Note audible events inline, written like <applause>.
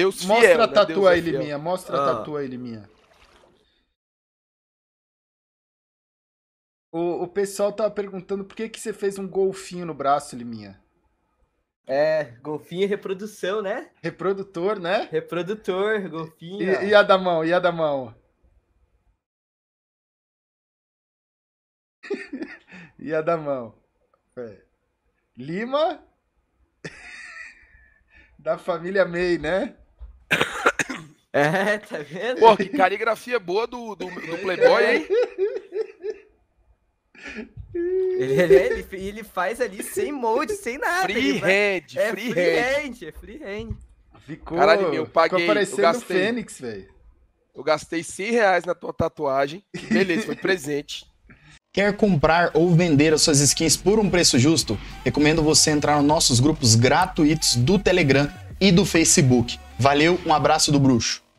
Deus Mostra a né? É tatuagem, né? aí, é Liminha. Mostra ah. a tatu aí, Liminha. O, o pessoal tá perguntando por que, que você fez um golfinho no braço, Liminha. É, golfinho é reprodução, né? Reprodutor, né? Reprodutor, golfinho. E, e a da mão, e a da mão? <laughs> e a da mão? É. Lima <laughs> da família May, né? É, tá vendo? Pô, que caligrafia boa do, do, do Playboy, hein? Ele, ele, ele, ele, faz ali sem molde, sem nada. Freehand, é freehand. é freehand. Ficou, Caralho, meu, eu paguei. Ficou parecendo eu gastei, Fênix, velho. Eu gastei 100 reais na tua tatuagem. Beleza, foi presente. Quer comprar ou vender as suas skins por um preço justo? Recomendo você entrar nos nossos grupos gratuitos do Telegram e do Facebook. Valeu, um abraço do bruxo.